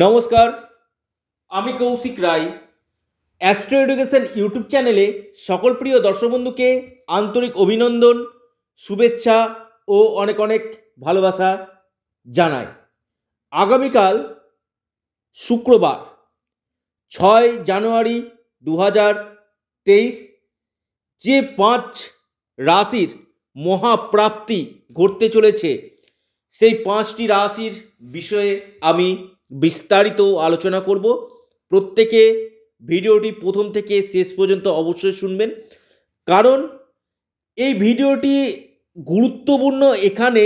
নমস্কার আমি Kaushik Roy astro education YouTube চ্যানেলে সকল প্রিয় দর্শক বন্ধুকে আন্তরিক অভিনন্দন শুভেচ্ছা ও অনেক অনেক ভালোবাসা জানাই আগামীকাল শুক্রবার ছয় জানুয়ারি দু হাজার তেইশ যে পাঁচ রাশির মহাপ্রাপ্তি ঘটতে চলেছে সেই পাঁচটি রাশির বিষয়ে আমি বিস্তারিত আলোচনা করব প্রত্যেকে ভিডিওটি প্রথম থেকে শেষ পর্যন্ত অবশ্যই শুনবেন কারণ এই ভিডিওটি গুরুত্বপূর্ণ এখানে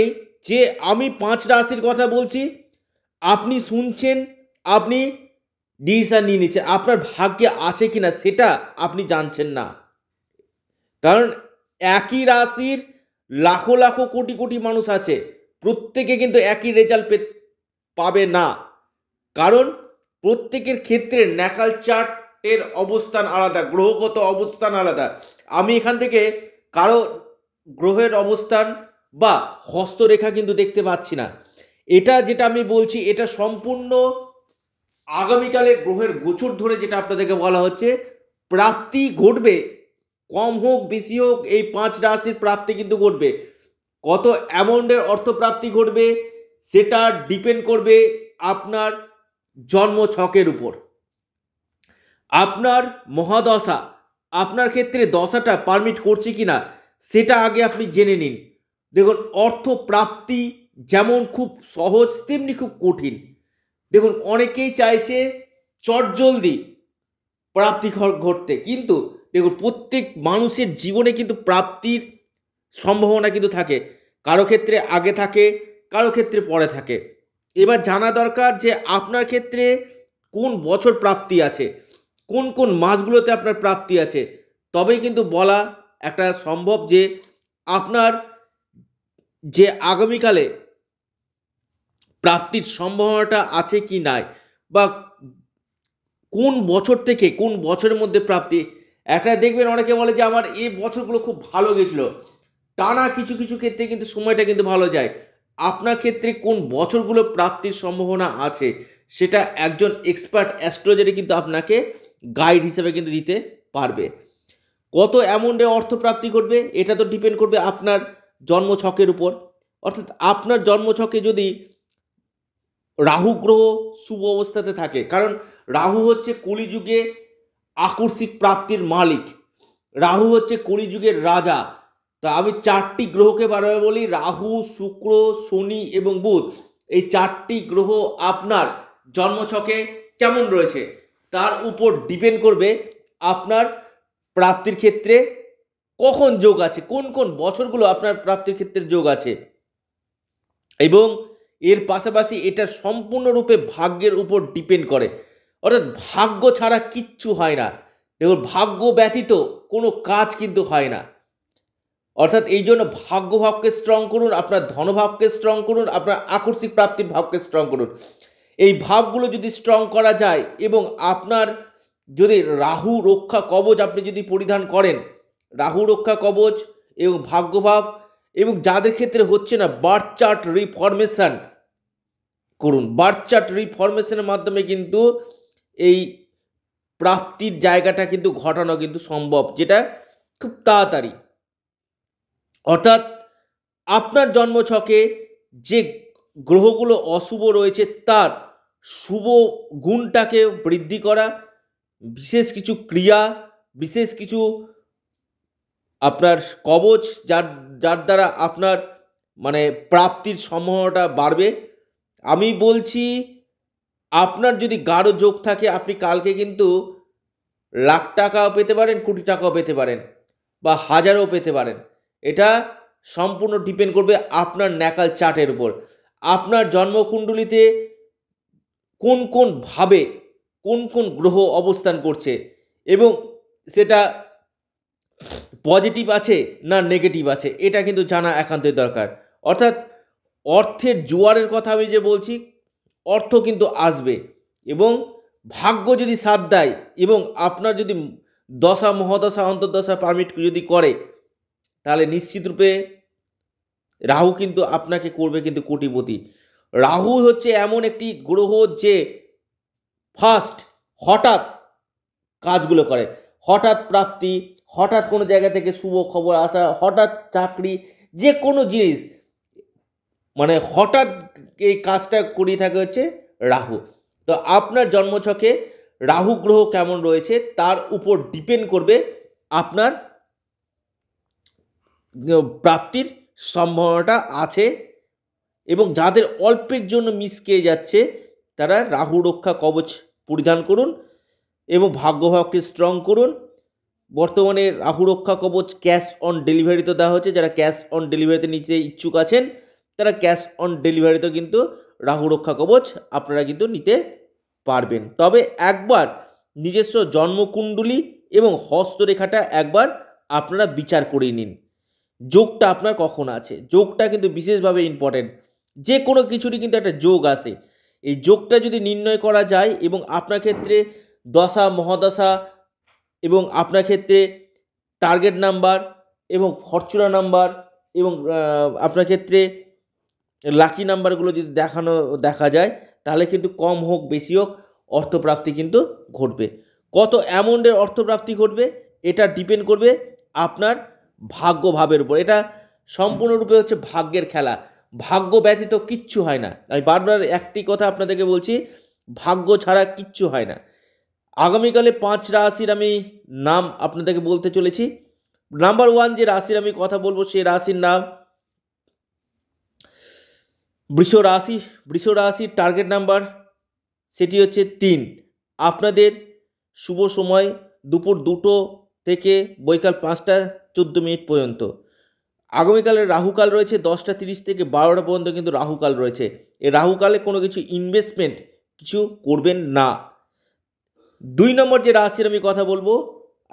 যে আমি পাঁচ রাশির কথা বলছি আপনি শুনছেন আপনি ডিসিশান নিয়ে নিচ্ছেন আপনার ভাগ্যে আছে কি না সেটা আপনি জানছেন না কারণ একই রাশির লাখো লাখো কোটি কোটি মানুষ আছে প্রত্যেকে কিন্তু একই রেজাল্ট পাবে না কারণ প্রত্যেকের ক্ষেত্রে ন্যাকাল চার্টের অবস্থান আলাদা গ্রহগত অবস্থান আলাদা আমি এখান থেকে কারো গ্রহের অবস্থান বা হস্তরেখা কিন্তু দেখতে পাচ্ছি না এটা যেটা আমি বলছি এটা সম্পূর্ণ আগামীকালের গ্রহের গোচর ধরে যেটা আপনাদেরকে বলা হচ্ছে প্রাপ্তি ঘটবে কম হোক বেশি হোক এই পাঁচ রাশির প্রাপ্তি কিন্তু ঘটবে কত অ্যামাউন্টের অর্থপ্রাপ্তি ঘটবে সেটা ডিপেন্ড করবে আপনার জন্ম ছকের উপর আপনার মহাদশা আপনার ক্ষেত্রে দশাটা পারমিট করছে কি না সেটা আগে আপনি জেনে নিন দেখুন অর্থ প্রাপ্তি যেমন খুব সহজ তেমনি খুব কঠিন দেখুন অনেকেই চাইছে চটজলদি প্রাপ্তি ঘটতে কিন্তু দেখুন প্রত্যেক মানুষের জীবনে কিন্তু প্রাপ্তির সম্ভাবনা কিন্তু থাকে কারো ক্ষেত্রে আগে থাকে কারো ক্ষেত্রে পরে থাকে এবার জানা দরকার যে আপনার ক্ষেত্রে কোন বছর প্রাপ্তি আছে কোন কোন মাসগুলোতে আপনার প্রাপ্তি আছে তবেই কিন্তু বলা একটা সম্ভব যে আপনার যে আগামীকালে প্রাপ্তির সম্ভাবনাটা আছে কি নাই বা কোন বছর থেকে কোন বছরের মধ্যে প্রাপ্তি একটা দেখবেন অনেকে বলে যে আমার এই বছরগুলো খুব ভালো গেছিলো টানা কিছু কিছু ক্ষেত্রে কিন্তু সময়টা কিন্তু ভালো যায় আপনার ক্ষেত্রে কোন বছরগুলো প্রাপ্তির সম্ভাবনা আছে সেটা একজন এক্সপার্ট অ্যাস্ট্রোলজারি কিন্তু আপনাকে গাইড হিসেবে কিন্তু দিতে পারবে কত অ্যামাউন্টে অর্থপ্রাপ্তি করবে এটা তো ডিপেন্ড করবে আপনার জন্মছকের উপর অর্থাৎ আপনার জন্মছকে যদি রাহু গ্রহ শুভ অবস্থাতে থাকে কারণ রাহু হচ্ছে কলিযুগে আকস্মিক প্রাপ্তির মালিক রাহু হচ্ছে কলিযুগের রাজা তা আমি চারটি গ্রহকে বারবার বলি রাহু শুক্র শনি এবং বুধ এই চারটি গ্রহ আপনার জন্মছকে কেমন রয়েছে তার উপর ডিপেন্ড করবে আপনার প্রাপ্তির ক্ষেত্রে কখন যোগ আছে কোন কোন বছরগুলো আপনার প্রাপ্তির ক্ষেত্রে যোগ আছে এবং এর পাশাপাশি এটা সম্পূর্ণরূপে ভাগ্যের উপর ডিপেন্ড করে অর্থাৎ ভাগ্য ছাড়া কিচ্ছু হয় না এবং ভাগ্য ব্যতীত কোনো কাজ কিন্তু হয় না অর্থাৎ এই জন্য ভাগ্যভাবকে স্ট্রং করুন আপনার ধনভাবকে স্ট্রং করুন আপনার আকস্মিক প্রাপ্তির ভাবকে স্ট্রং করুন এই ভাবগুলো যদি স্ট্রং করা যায় এবং আপনার যদি রাহু রক্ষা কবচ আপনি যদি পরিধান করেন রাহু রক্ষা কবচ এবং ভাগ্যভাব এবং যাদের ক্ষেত্রে হচ্ছে না বার্থ চার্ট রিফরমেশান করুন বার্থ চার্ট রিফরমেশনের মাধ্যমে কিন্তু এই প্রাপ্তির জায়গাটা কিন্তু ঘটানো কিন্তু সম্ভব যেটা খুব তাড়াতাড়ি অর্থাৎ আপনার জন্মছকে যে গ্রহগুলো অশুভ রয়েছে তার শুভ গুণটাকে বৃদ্ধি করা বিশেষ কিছু ক্রিয়া বিশেষ কিছু আপনার কবচ যার যার দ্বারা আপনার মানে প্রাপ্তির সম্ভাবনাটা বাড়বে আমি বলছি আপনার যদি গাঢ় যোগ থাকে আপনি কালকে কিন্তু লাখ টাকাও পেতে পারেন কোটি টাকাও পেতে পারেন বা হাজারও পেতে পারেন এটা সম্পূর্ণ ডিপেন্ড করবে আপনার ন্যাকাল চার্টের উপর আপনার জন্মকুণ্ডলিতে কোন কোন ভাবে কোন কোন গ্রহ অবস্থান করছে এবং সেটা পজিটিভ আছে না নেগেটিভ আছে এটা কিন্তু জানা একান্তই দরকার অর্থাৎ অর্থের জোয়ারের কথা আমি যে বলছি অর্থ কিন্তু আসবে এবং ভাগ্য যদি সাথ দেয় এবং আপনার যদি দশা মহাদশা অন্তর্দশা পারমিট যদি করে তাহলে নিশ্চিতরূপে রাহু কিন্তু আপনাকে করবে কিন্তু কোটিপতি রাহু হচ্ছে এমন একটি গ্রহ যে ফার্স্ট হঠাৎ কাজগুলো করে হঠাৎ প্রাপ্তি হঠাৎ কোনো জায়গা থেকে শুভ খবর আসা হঠাৎ চাকরি যে কোনো জিনিস মানে হঠাৎ এই কাজটা করিয়ে থাকে হচ্ছে রাহু তো আপনার জন্মছকে রাহু গ্রহ কেমন রয়েছে তার উপর ডিপেন্ড করবে আপনার প্রাপ্তির সম্ভাবনাটা আছে এবং যাদের অল্পের জন্য মিসকে যাচ্ছে তারা রাহু রক্ষা কবচ পরিধান করুন এবং ভাগ্যভাবকে স্ট্রং করুন বর্তমানে রাহু রক্ষা কবচ ক্যাশ অন ডেলিভারিতে দেওয়া হচ্ছে যারা ক্যাশ অন ডেলিভারিতে নিতে ইচ্ছুক আছেন তারা ক্যাশ অন ডেলিভারিতে কিন্তু রাহু রক্ষা কবচ আপনারা কিন্তু নিতে পারবেন তবে একবার নিজস্ব জন্মকুণ্ডলী এবং হস্তরেখাটা একবার আপনারা বিচার করে নিন যোগটা আপনার কখন আছে যোগটা কিন্তু বিশেষভাবে ইম্পর্টেন্ট যে কোনো কিছুরই কিন্তু একটা যোগ আসে এই যোগটা যদি নির্ণয় করা যায় এবং আপনার ক্ষেত্রে দশা মহাদশা এবং আপনার ক্ষেত্রে টার্গেট নাম্বার এবং ফরচুনা নাম্বার এবং আপনার ক্ষেত্রে লাকি নাম্বারগুলো যদি দেখানো দেখা যায় তাহলে কিন্তু কম হোক বেশি হোক অর্থপ্রাপ্তি কিন্তু ঘটবে কত অ্যামাউন্টের অর্থপ্রাপ্তি ঘটবে এটা ডিপেন্ড করবে আপনার ভাগ্য ভাবের উপর এটা সম্পূর্ণরূপে হচ্ছে ভাগ্যের খেলা ভাগ্য ব্যতীত কিচ্ছু হয় না আমি বারবার একটি কথা আপনাদেরকে বলছি ভাগ্য ছাড়া কিচ্ছু হয় না আগামীকালে পাঁচ রাশির আমি নাম আপনাদেরকে বলতে চলেছি নাম্বার ওয়ান যে রাশির আমি কথা বলবো সেই রাশির নাম বৃষ রাশি বৃষ রাশির টার্গেট নাম্বার সেটি হচ্ছে তিন আপনাদের শুভ সময় দুপুর দুটো থেকে বৈকাল পাঁচটা চোদ্দ মিনিট পর্যন্ত আগামীকালের রাহুকাল রয়েছে দশটা তিরিশ থেকে বারোটা পর্যন্ত কিন্তু রাহুকাল রয়েছে এই রাহুকালে কোনো কিছু ইনভেস্টমেন্ট কিছু করবেন না দুই নম্বর যে রাশির আমি কথা বলবো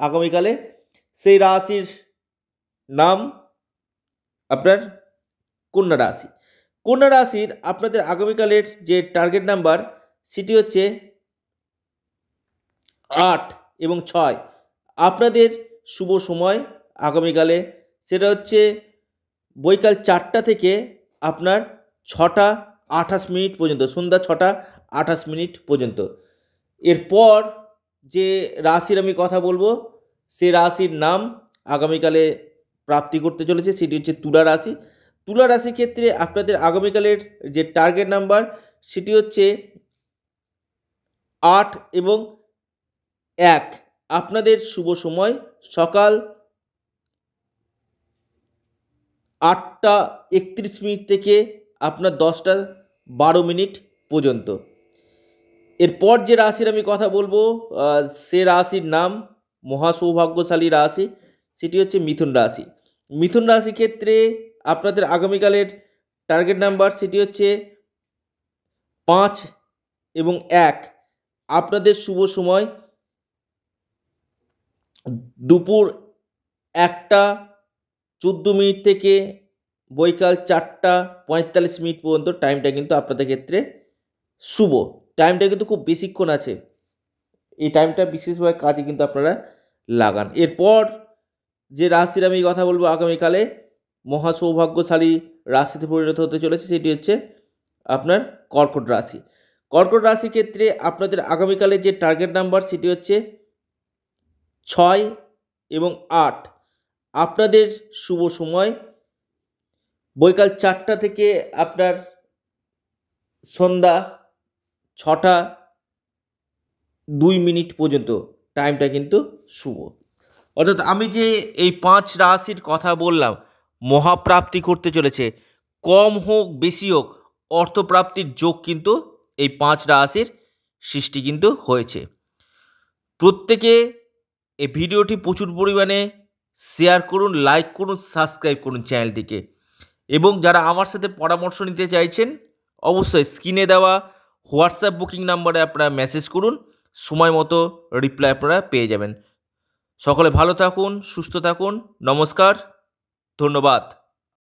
আগামীকালে সেই রাশির নাম আপনার কন্যা রাশি কন্যা রাশির আপনাদের আগামীকালের যে টার্গেট নাম্বার সেটি হচ্ছে আট এবং ছয় আপনাদের শুভ সময় আগামীকালে সেটা হচ্ছে বৈকাল চারটা থেকে আপনার ছটা আঠাশ মিনিট পর্যন্ত সন্ধ্যা ছটা আঠাশ মিনিট পর্যন্ত এরপর যে রাশির আমি কথা বলবো সে রাশির নাম আগামীকালে প্রাপ্তি করতে চলেছে সেটি হচ্ছে তুলা রাশি তুলা রাশির ক্ষেত্রে আপনাদের আগামীকালের যে টার্গেট নাম্বার সেটি হচ্ছে আট এবং এক আপনাদের শুভ সময় সকাল আটটা একত্রিশ মিনিট থেকে আপনার দশটা বারো মিনিট পর্যন্ত এরপর যে রাশির আমি কথা বলবো সে রাশির নাম মহাসৌভাগ্যশালী রাশি সেটি হচ্ছে মিথুন রাশি মিথুন রাশি ক্ষেত্রে আপনাদের আগামীকালের টার্গেট নাম্বার সেটি হচ্ছে পাঁচ এবং এক আপনাদের শুভ সময় দুপুর একটা চোদ্দো মিনিট থেকে বৈকাল চারটা পঁয়তাল্লিশ মিনিট পর্যন্ত টাইমটা কিন্তু আপনাদের ক্ষেত্রে শুভ টাইমটা কিন্তু খুব বেশিক্ষণ আছে এই টাইমটা বিশেষভাবে কাজে কিন্তু আপনারা লাগান এরপর যে রাশির আমি কথা বলবো আগামীকালে মহা সৌভাগ্যশালী রাশিতে পরিণত হতে চলেছে সেটি হচ্ছে আপনার কর্কট রাশি কর্কট রাশির ক্ষেত্রে আপনাদের আগামীকালে যে টার্গেট নাম্বার সেটি হচ্ছে ছয় এবং আট আপনাদের শুভ সময় বৈকাল চারটা থেকে আপনার সন্ধ্যা ছটা দুই মিনিট পর্যন্ত টাইমটা কিন্তু শুভ অর্থাৎ আমি যে এই পাঁচ রাশির কথা বললাম মহাপ্রাপ্তি করতে চলেছে কম হোক বেশি হোক অর্থপ্রাপ্তির যোগ কিন্তু এই পাঁচ রাশির সৃষ্টি কিন্তু হয়েছে প্রত্যেকে এই ভিডিওটি প্রচুর পরিমাণে শেয়ার করুন লাইক করুন সাবস্ক্রাইব করুন চ্যানেলটিকে এবং যারা আমার সাথে পরামর্শ নিতে চাইছেন অবশ্যই স্ক্রিনে দেওয়া হোয়াটসঅ্যাপ বুকিং নাম্বারে আপনারা মেসেজ করুন সময় মতো রিপ্লাই আপনারা পেয়ে যাবেন সকলে ভালো থাকুন সুস্থ থাকুন নমস্কার ধন্যবাদ